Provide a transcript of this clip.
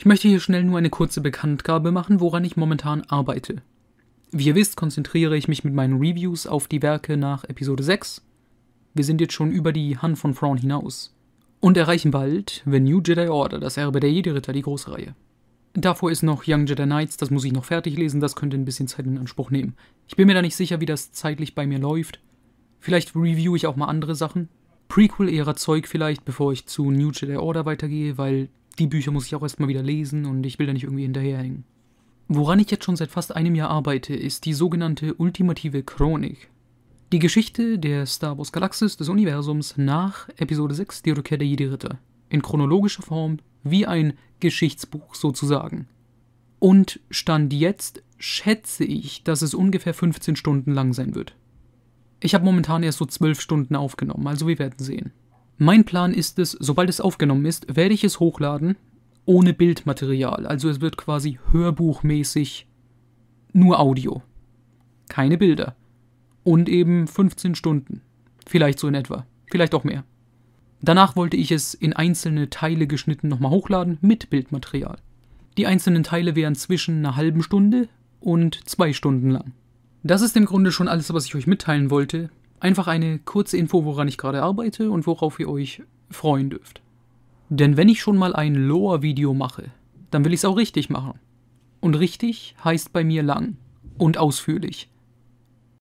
Ich möchte hier schnell nur eine kurze Bekanntgabe machen, woran ich momentan arbeite. Wie ihr wisst, konzentriere ich mich mit meinen Reviews auf die Werke nach Episode 6. Wir sind jetzt schon über die Han von Thrawn hinaus. Und erreichen bald The New Jedi Order, das Erbe der Jedi-Ritter, die große Reihe. Davor ist noch Young Jedi Knights, das muss ich noch fertig lesen, das könnte ein bisschen Zeit in Anspruch nehmen. Ich bin mir da nicht sicher, wie das zeitlich bei mir läuft. Vielleicht review ich auch mal andere Sachen. Prequel-Ära Zeug vielleicht, bevor ich zu New Jedi Order weitergehe, weil die Bücher muss ich auch erstmal wieder lesen und ich will da nicht irgendwie hinterherhängen. Woran ich jetzt schon seit fast einem Jahr arbeite, ist die sogenannte ultimative Chronik. Die Geschichte der Star Wars Galaxis des Universums nach Episode 6, die Rückkehr der Jedi-Ritter. In chronologischer Form, wie ein Geschichtsbuch sozusagen. Und Stand jetzt schätze ich, dass es ungefähr 15 Stunden lang sein wird. Ich habe momentan erst so 12 Stunden aufgenommen, also wir werden sehen. Mein Plan ist es, sobald es aufgenommen ist, werde ich es hochladen, ohne Bildmaterial. Also es wird quasi hörbuchmäßig nur Audio. Keine Bilder. Und eben 15 Stunden. Vielleicht so in etwa. Vielleicht auch mehr. Danach wollte ich es in einzelne Teile geschnitten nochmal hochladen mit Bildmaterial. Die einzelnen Teile wären zwischen einer halben Stunde und zwei Stunden lang. Das ist im Grunde schon alles, was ich euch mitteilen wollte. Einfach eine kurze Info, woran ich gerade arbeite und worauf ihr euch freuen dürft. Denn wenn ich schon mal ein Lore-Video mache, dann will ich es auch richtig machen. Und richtig heißt bei mir lang und ausführlich.